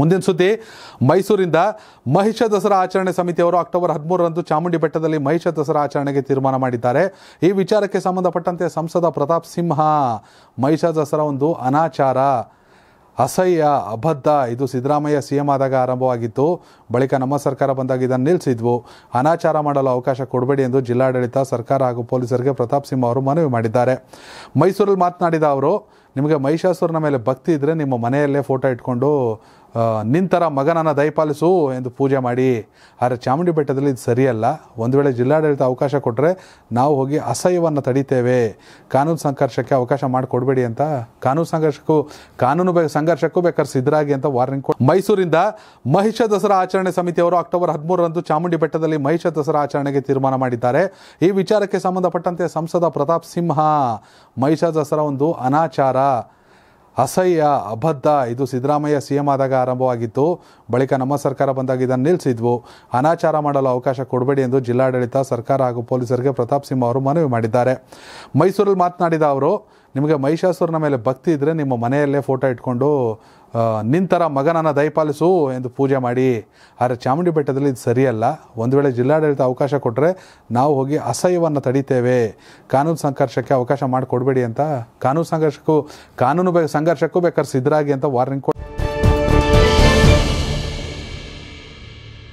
ಮುಂದಿನ ಸುದ್ದಿ ಮೈಸೂರಿಂದ ಮಹಿಷ ದಸರಾ ಆಚರಣೆ ಸಮಿತಿಯವರು ಅಕ್ಟೋಬರ್ ಹದಿಮೂರರಂದು ಚಾಮುಂಡಿ ಬೆಟ್ಟದಲ್ಲಿ ಮಹಿಷ ದಸರಾ ಆಚರಣೆಗೆ ತೀರ್ಮಾನ ಮಾಡಿದ್ದಾರೆ ಈ ವಿಚಾರಕ್ಕೆ ಸಂಬಂಧಪಟ್ಟಂತೆ ಸಂಸದ ಪ್ರತಾಪ್ ಸಿಂಹ ಮಹಿಷ ದಸರಾ ಒಂದು ಅನಾಚಾರ ಅಸಹ್ಯ ಅಬದ್ಧ ಇದು ಸಿದ್ದರಾಮಯ್ಯ ಸಿ ಎಂ ಆದಾಗ ಆರಂಭವಾಗಿತ್ತು ಬಳಿಕ ನಮ್ಮ ಸರ್ಕಾರ ಬಂದಾಗ ಇದನ್ನು ನಿಲ್ಲಿಸಿದ್ವು ಅನಾಚಾರ ಮಾಡಲು ಅವಕಾಶ ಕೊಡಬೇಡಿ ಎಂದು ಜಿಲ್ಲಾಡಳಿತ ಸರ್ಕಾರ ಹಾಗೂ ಪೊಲೀಸರಿಗೆ ಪ್ರತಾಪ್ ಸಿಂಹ ಅವರು ಮನವಿ ಮಾಡಿದ್ದಾರೆ ಮೈಸೂರಲ್ಲಿ ಮಾತನಾಡಿದ ಅವರು ನಿಮಗೆ ಮಹಿಷಾಸುರನ ಮೇಲೆ ಭಕ್ತಿ ಇದ್ದರೆ ನಿಮ್ಮ ಮನೆಯಲ್ಲೇ ಫೋಟೋ ಇಟ್ಕೊಂಡು ನಿಂತರ ಮಗನನ್ನು ದಯಪಾಲಿಸು ಎಂದು ಪೂಜೆ ಮಾಡಿ ಆದರೆ ಚಾಮುಂಡಿ ಬೆಟ್ಟದಲ್ಲಿ ಇದು ಸರಿಯಲ್ಲ ಒಂದು ವೇಳೆ ಜಿಲ್ಲಾಡಳಿತ ಅವಕಾಶ ಕೊಟ್ಟರೆ ನಾವು ಹೋಗಿ ಅಸಹ್ಯವನ್ನು ತಡಿತೇವೆ ಕಾನೂನು ಸಂಘರ್ಷಕ್ಕೆ ಅವಕಾಶ ಮಾಡಿಕೊಡ್ಬೇಡಿ ಅಂತ ಕಾನೂನು ಸಂಘರ್ಷಕ್ಕೂ ಕಾನೂನು ಬೇ ಸಂಘರ್ಷಕ್ಕೂ ಬೇಕಾದ್ರೆ ಸಿದ್ದರಾಗಿ ಅಂತ ವಾರ್ನಿಂಗ್ ಕೊಟ್ಟು ಮೈಸೂರಿಂದ ಮಹಿಷ ದಸರಾ ಆಚರಣೆ ಸಮಿತಿಯವರು ಅಕ್ಟೋಬರ್ ಹದಿಮೂರರಂದು ಚಾಮುಂಡಿ ಬೆಟ್ಟದಲ್ಲಿ ಮಹಿಷ ದಸರಾ ಆಚರಣೆಗೆ ತೀರ್ಮಾನ ಮಾಡಿದ್ದಾರೆ ಈ ವಿಚಾರಕ್ಕೆ ಸಂಬಂಧಪಟ್ಟಂತೆ ಸಂಸದ ಪ್ರತಾಪ್ ಸಿಂಹ ಮಹಿಷ ದಸರಾ ಒಂದು ಅನಾಚಾರ ಅಸಹ್ಯ ಅಬದ್ಧ ಇದು ಸಿದ್ದರಾಮಯ್ಯ ಸಿ ಎಂ ಆದಾಗ ಆರಂಭವಾಗಿತ್ತು ಬಳಿಕ ನಮ್ಮ ಸರ್ಕಾರ ಬಂದಾಗ ಇದನ್ನು ನಿಲ್ಲಿಸಿದ್ವು ಅನಾಚಾರ ಮಾಡಲು ಅವಕಾಶ ಕೊಡಬೇಡಿ ಎಂದು ಜಿಲ್ಲಾಡಳಿತ ಸರ್ಕಾರ ಹಾಗೂ ಪೊಲೀಸರಿಗೆ ಪ್ರತಾಪ್ ಸಿಂಹ ಅವರು ಮನವಿ ಮಾಡಿದ್ದಾರೆ ಮೈಸೂರಲ್ಲಿ ಮಾತನಾಡಿದ ಅವರು ನಿಮಗೆ ಮಹಿಷಾಸುರನ ಮೇಲೆ ಭಕ್ತಿ ಇದ್ದರೆ ನಿಮ್ಮ ಮನೆಯಲ್ಲೇ ಫೋಟೋ ಇಟ್ಕೊಂಡು ನಿಂತರ ಮಗನನ್ನು ದಯಪಾಲಿಸು ಎಂದು ಪೂಜೆ ಮಾಡಿ ಆದರೆ ಚಾಮುಂಡಿ ಬೆಟ್ಟದಲ್ಲಿ ಇದು ಸರಿಯಲ್ಲ ಒಂದು ವೇಳೆ ಜಿಲ್ಲಾಡಳಿತ ಅವಕಾಶ ಕೊಟ್ಟರೆ ನಾವು ಹೋಗಿ ಅಸಹ್ಯವನ್ನು ತಡಿತೇವೆ ಕಾನೂನು ಸಂಘರ್ಷಕ್ಕೆ ಅವಕಾಶ ಮಾಡಿಕೊಡ್ಬೇಡಿ ಅಂತ ಕಾನೂನು ಸಂಘರ್ಷಕ್ಕೂ ಕಾನೂನು ಬೇ ಸಂಘರ್ಷಕ್ಕೂ ಬೇಕಾದ್ರೆ ಸಿದ್ಧರಾಗಿ ಅಂತ ವಾರ್ನಿಂಗ್ ಕೊಟ್ಟು